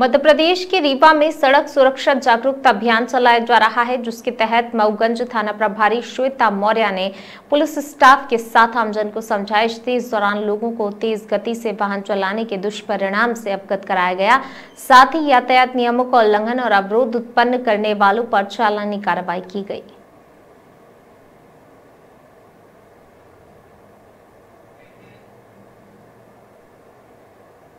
मध्य प्रदेश के रीवा में सड़क सुरक्षा जागरूकता अभियान चलाया जा रहा है जिसके तहत मऊगंज थाना प्रभारी श्वेता मौर्य ने पुलिस स्टाफ के साथ आमजन को समझाइश दी इस दौरान लोगों को तेज गति से वाहन चलाने के दुष्परिणाम से अवगत कराया गया साथ ही यातायात नियमों का उल्लंघन और अवरोध उत्पन्न करने वालों पर चालानी कार्रवाई की गई